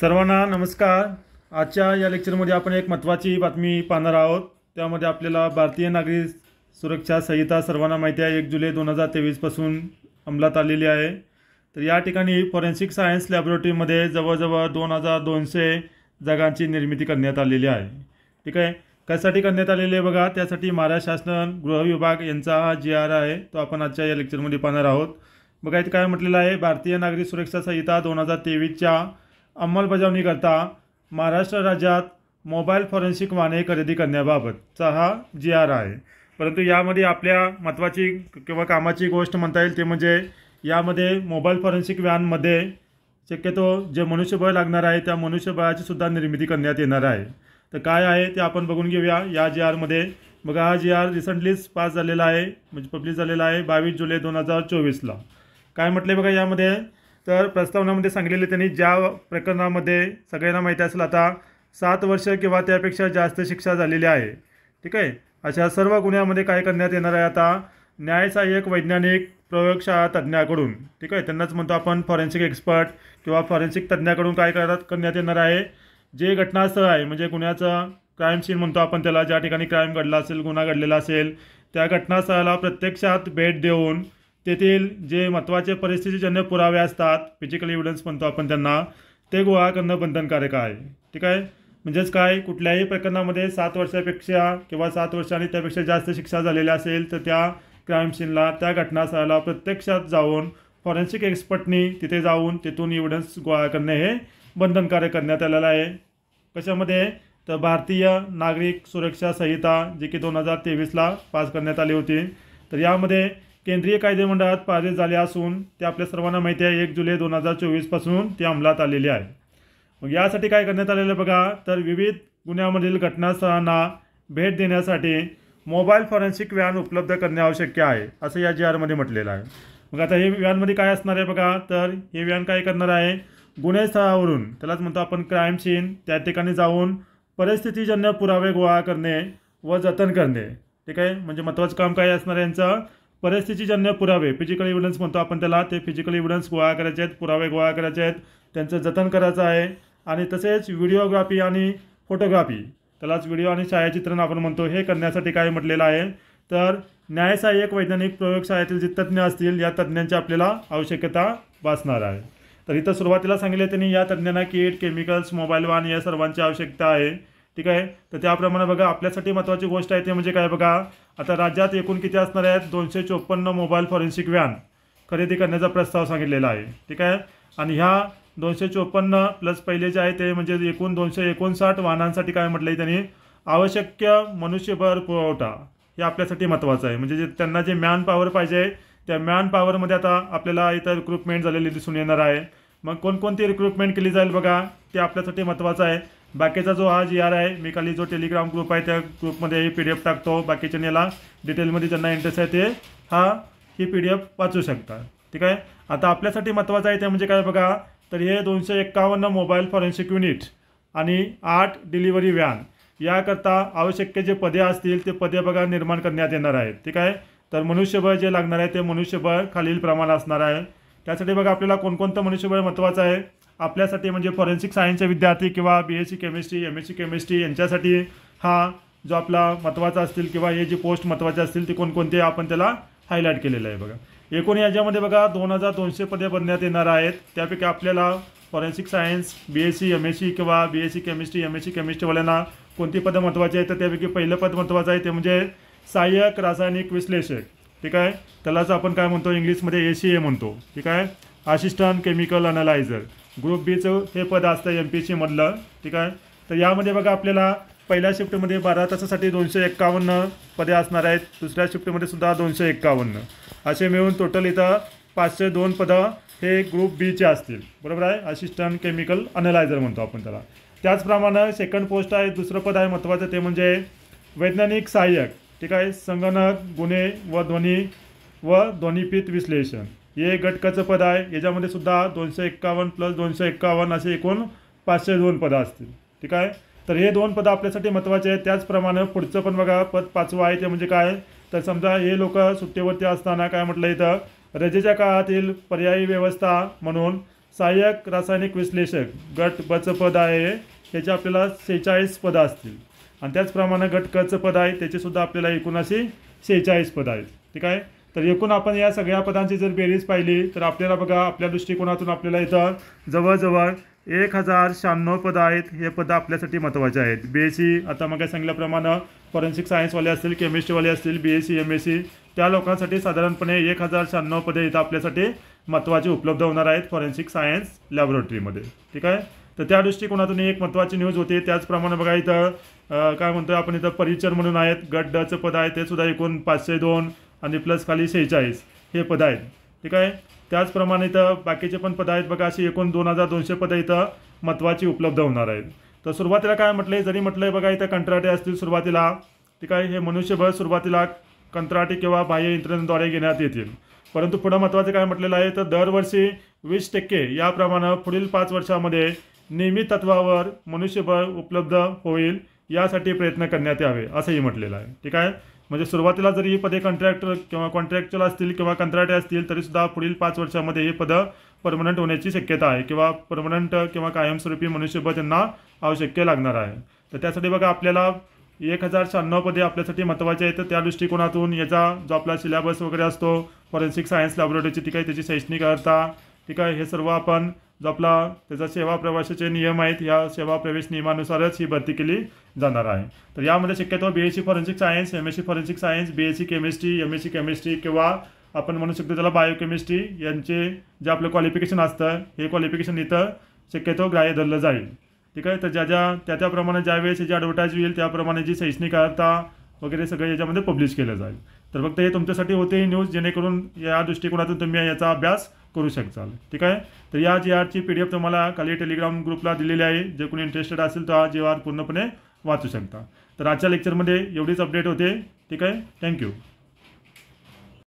सर्वांना नमस्कार आजच्या या लेक्चरमध्ये आपण एक महत्त्वाची बातमी पाहणार आहोत त्यामध्ये आपल्याला भारतीय नागरी सुरक्षा संहिता सर्वांना माहिती आहे एक जुलै दोन हजार तेवीसपासून अंमलात आलेली आहे तर या ठिकाणी फॉरेन्सिक सायन्स लॅबोरेटरीमध्ये जवळजवळ दोन हजार दोनशे जागांची निर्मिती करण्यात आलेली आहे ठीक आहे कशासाठी करण्यात आलेली आहे बघा त्यासाठी महाराष्ट्र शासन गृह विभाग यांचा हा जी आर आहे तो आपण आजच्या या लेक्चरमध्ये पाहणार आहोत बघा इथं काय म्हटलेलं आहे भारतीय नागरी सुरक्षा संहिता दोन हजार तेवीसच्या अंमलबजावणीकरता महाराष्ट्र राज्यात मोबाईल फॉरेन्सिक वाहने खरेदी करण्याबाबतचा हा जी आर आहे परंतु यामध्ये आपल्या महत्त्वाची किंवा कामाची गोष्ट म्हणता येईल ते म्हणजे यामध्ये मोबाईल फॉरेन्सिक व्हॅनमध्ये शक्यतो जे मनुष्यबळ लागणार आहे त्या मनुष्यबळाची सुद्धा निर्मिती करण्यात येणार आहे तर काय आहे ते आपण बघून घेऊया या जी आरमध्ये बघा हा जी आर रिसेंटलीच पास झालेला आहे म्हणजे पब्लिश झालेला आहे बावीस जुलै दोन हजार चोवीसला काय म्हटले बघा यामध्ये तर प्रस्तावनामध्ये सांगलेले त्यांनी ज्या प्रकरणामध्ये सगळ्यांना माहिती असेल आता सात वर्ष किंवा त्यापेक्षा जास्त शिक्षा झालेली आहे ठीक आहे अशा सर्व गुन्ह्यामध्ये काय करण्यात येणार आहे आता न्यायसहाय्यक वैज्ञानिक प्रयोगशाळा तज्ज्ञाकडून ठीक आहे त्यांनाच म्हणतो आपण फॉरेन्सिक एक्सपर्ट किंवा फॉरेन्सिक तज्ज्ञाकडून काय करत करण्यात येणार आहे जे घटनास्थळ आहे म्हणजे गुन्ह्याचं क्राईम सीन म्हणतो आपण त्याला ज्या ठिकाणी क्राईम घडला असेल गुन्हा घडलेला असेल त्या घटनास्थळाला प्रत्यक्षात भेट देऊन तेथील जे महत्त्वाचे परिस्थितीजन्य पुरावे असतात फिजिकल एव्हिडन्स म्हणतो आपण त्यांना ते गोळा करणं बंधनकारक आहे ठीक आहे म्हणजेच काय कुठल्याही प्रकरणामध्ये सात वर्षापेक्षा किंवा सात वर्ष आणि त्यापेक्षा जास्त शिक्षा झालेल्या असेल तर त्या क्राईम सीनला त्या घटनास्थळाला प्रत्यक्षात जाऊन फॉरेन्सिक एक्सपर्टनी तिथे जाऊन तिथून एव्हिडन्स गोळा करणे हे बंधनकारक करण्यात आलेलं आहे कशामध्ये तर भारतीय नागरिक सुरक्षा संहिता जी की दोन हजार तेवीसला पास करण्यात आली होती तर यामध्ये केंद्रीय कायदेमंडळात पारित झाले असून ते आपल्या सर्वांना माहिती आहे एक जुलै दोन हजार चोवीसपासून ते अंमलात आलेले आहे मग यासाठी काय करण्यात आलेलं बघा तर विविध गुन्ह्यामधील घटनास्थळांना भेट देण्यासाठी मोबाईल फॉरेन्सिक व्हॅन उपलब्ध करणे आवश्यक आहे असं या जी आरमध्ये म्हटलेलं आहे मग आता हे व्हॅनमध्ये काय असणार आहे बघा तर हे व्हॅन काय करणार आहे गुन्हेस्थळावरून त्यालाच म्हणतो आपण क्राईम सीन त्या ठिकाणी जाऊन परिस्थितीजन्य पुरावे गोळा करणे व जतन करणे ठीक आहे म्हणजे महत्त्वाचं काम काय असणार यांचं परिस्थितीजन्य पुरावे फिजिकल एव्हिडन्स म्हणतो आपण त्याला ते फिजिकल एव्हिडन्स गोळा करायचे आहेत पुरावे गोळा करायचे आहेत त्यांचं जतन करायचं आहे आणि तसेच व्हिडिओग्राफी आणि फोटोग्राफी त्यालाच व्हिडिओ आणि छायाचित्रण आपण म्हणतो हे करण्यासाठी काय म्हटलेलं आहे तर न्यायसहाय्यक वैज्ञानिक प्रयोगशाळेतील जे तज्ज्ञ असतील या तज्ज्ञांची आपल्याला आवश्यकता वाचणार आहे तर इथं सुरुवातीला सांगितले त्यांनी या तज्ज्ञांना किट केमिकल्स मोबाईल वान या सर्वांची आवश्यकता आहे ठीक आहे तर त्याप्रमाणे बघा आपल्यासाठी महत्त्वाची गोष्ट आहे ते म्हणजे काय बघा आता राज्यात एकूण किती असणार आहेत दोनशे चोपन्न मोबाईल फॉरेन्सिक व्हॅन खरेदी करण्याचा प्रस्ताव सांगितलेला आहे ठीक आहे आणि ह्या दोनशे चोपन्न प्लस पहिले जे आहे ते म्हणजे एकूण दोनशे एकोणसाठ वाहनांसाठी काय म्हटलं आहे त्यांनी आवश्यक मनुष्यबळ पुरवठा हे आपल्यासाठी महत्त्वाचं आहे म्हणजे जे त्यांना जे मॅन पॉवर पाहिजे त्या मॅन पॉवरमध्ये आता आपल्याला इथं रिक्रुटमेंट झालेली दिसून येणार आहे मग कोणकोणती रिक्रुटमेंट केली जाईल बघा ते आपल्यासाठी महत्त्वाचं आहे बाकीचा जो हा जी आर आहे मी खाली जो टेलिग्राम ग्रुप आहे त्या ग्रुपमध्ये ही पी डी एफ टाकतो बाकीच्या नेला डिटेलमध्ये ज्यांना इंटरेस्ट आहे ते हा ही पी डी एफ वाचू शकता ठीक आहे आता आपल्यासाठी महत्त्वाचं आहे ते म्हणजे काय बघा तर हे दोनशे एक्कावन्न मोबाईल फॉरेन्सिक युनिट आणि आठ डिलिव्हरी व्हॅन याकरता आवश्यक जे पदे असतील ते पदे बघा निर्माण करण्यात येणार आहेत ठीक आहे तर मनुष्यबळ जे लागणार आहे ते मनुष्यबळ खालील प्रमाणात असणार आहे त्यासाठी बघा आपल्याला कोणकोणतं मनुष्यबळ महत्त्वाचं आहे आपल्यासाठी म्हणजे फॉरेन्सिक सायन्सचे विद्यार्थी किंवा B S C chemistry M S C chemistry यांच्यासाठी हा जो आपला महत्त्वाचा असतील किंवा हे जे पोस्ट महत्त्वाचे असतील ते कोणकोणते आपण त्याला हायलाईट केलेलं आहे बघा एकूण याच्यामध्ये बघा दोन हजार दोनशे पदे बनण्यात येणार आहेत त्यापैकी आपल्याला forensic science B S C M S C किंवा B S C chemistry M S C केमिस्ट्रीवाल्यांना कोणती पदं महत्त्वाची आहेत तर त्यापैकी पहिलं पद महत्त्वाचं आहे ते म्हणजे सहाय्यक रासायनिक विश्लेषक ठीक आहे त्यालाच आपण काय म्हणतो इंग्लिशमध्ये ए सी ए म्हणतो ठीक आहे असिस्टंट केमिकल अनालायझर ग्रुप बीचं हे पद असतं एम पी सीमधलं ठीक आहे तर यामध्ये बघा आपल्याला पहिल्या शिफ्टमध्ये बारा तासासाठी दोनशे एक्कावन्न पदे असणार आहेत दुसऱ्या शिफ्टमध्ये सुद्धा दोनशे एक्कावन्न असे मिळून टोटल इथं पाचशे दोन पदं हे ग्रुप बीचे असतील बरोबर आहे असिस्टंट केमिकल अनलायझर म्हणतो आपण त्याला त्याचप्रमाणे सेकंड पोस्ट आहे दुसरं पद आहे महत्त्वाचं ते म्हणजे वैज्ञानिक सहाय्यक ठीक आहे संगणक गुन्हे व ध्वनी व ध्वनीपित विश्लेषण हे घटकाचं पद आहे याच्यामध्ये सुद्धा दोनशे एक्कावन्न प्लस दोनशे एक्कावन्न असे एकूण पाचशे दोन पदं असतील ठीक आहे तर हे दोन पदं आपल्यासाठी महत्त्वाचे आहेत त्याचप्रमाणे पुढचं पण बघा पद पाचवं आहे ते म्हणजे काय तर समजा हे लोक सुट्टीवरती असताना काय म्हटलं इथं रजेच्या काळातील पर्यायी व्यवस्था म्हणून सहाय्यक रासायनिक विश्लेषक गट बचं पद आहे त्याचे आपल्याला सेहेचाळीस पदं असतील आणि त्याचप्रमाणे गट कचं पद आहे त्याचेसुद्धा आपल्याला एकूण अशी सेहेचाळीस पदं आहेत ठीक आहे तर एकूण आपण या सगळ्या पदांची जर बेरीज पाहिली तर आपल्याला बघा आपल्या दृष्टिकोनातून आपल्याला इथं जवळजवळ एक हजार शहाण्णव पदं आहेत हे पदं आपल्यासाठी महत्त्वाचे आहेत बी एस सी आता मग सांगितल्याप्रमाणे फॉरेन्सिक सायन्सवाले असतील केमिस्ट्रीवाले असतील B S C M S C त्या लोकांसाठी साधारणपणे एक हजार शहाण्णव पदे इथं आपल्यासाठी महत्त्वाचे उपलब्ध होणार आहेत फॉरेन्सिक सायन्स लॅबोरेटरीमध्ये ठीक आहे तर त्या दृष्टिकोनातून एक महत्त्वाची न्यूज होती त्याचप्रमाणे बघा इथं काय म्हणतो आपण इथं परिचर म्हणून आहेत गड्डचं पद आहे ते सुद्धा एकूण पाचशे दोन आणि प्लस खाली सेहेचाळीस हे पद आहेत ठीक आहे त्याचप्रमाणे इथं बाकीचे पण पदं आहेत बघा अशी एकूण दोन हजार दोनशे पदं इथं महत्त्वाची उपलब्ध होणार आहेत तर सुरुवातीला काय म्हटलं जरी म्हटलं बघा इथं कंत्राटे असतील सुरुवातीला ठीक आहे हे मनुष्यबळ सुरुवातीला कंत्राटे किंवा बाह्य यंत्रणेद्वारे घेण्यात येतील परंतु पुढं महत्त्वाचं काय म्हटलेलं आहे तर दरवर्षी वीस टक्के याप्रमाणे पुढील पाच वर्षामध्ये नियमित तत्वावर मनुष्यबळ उपलब्ध होईल यासाठी प्रयत्न करण्यात यावे असंही म्हटलेलं आहे ठीक आहे म्हणजे सुरुवातीला जरी ही पदे कॉन्ट्रॅक्टर किंवा कॉन्ट्रॅक्च्युअल असतील किंवा कंत्राटे असतील तरीसुद्धा पुढील पाच वर्षामध्ये हे पदं परमनंट होण्याची शक्यता आहे किंवा परमनंट किंवा कायमस्वरूपी मनुष्यबळ त्यांना आवश्यक लागणार आहे तर त्यासाठी बघा आपल्याला एक हजार शहाण्णव पदे आपल्यासाठी महत्त्वाचे आहेत तर त्या दृष्टिकोनातून याचा जो आपला सिलेबस वगैरे असतो फॉरेन्सिक सायन्स लॅबोरेटरीची ठीक आहे त्याची शैक्षणिक अर्था ठीक आहे हे सर्व आपण जो आपला त्याचा सेवा प्रवेशाचे नियम आहेत या सेवा प्रवेश नियमानुसारच ही भरती केली जाणार आहे तर यामध्ये शक्यतो B S C forensic science M S C forensic science B S C chemistry M S C chemistry किंवा आपण म्हणू शकतो त्याला बायोकेमिस्ट्री यांचे जे आपलं क्वालिफिकेशन असतं हे क्वालिफिकेशन इथं शक्यतो ग्राह्य धरलं जाईल ठीक आहे तर ज्या ज्या त्या त्याप्रमाणे ज्यावेळेस जे ॲडव्हर्टाईज होईल त्याप्रमाणे जी शैक्षणिक वगैरे सगळं याच्यामध्ये पब्लिश केलं जाईल तर फक्त हे तुमच्यासाठी होते ही न्यूज जेणेकरून या दृष्टिकोनातून तुम्ही याचा अभ्यास करू शकता ठीक आहे तर या जे आरची पी डी एफ तुम्हाला खाली टेलिग्राम ग्रुपला दिलेली आहे जे कोणी इंटरेस्टेड असेल तो हा जी आर पूर्णपणे वाचू शकता तर आजच्या लेक्चरमध्ये एवढीच अपडेट होते ठीक आहे थँक्यू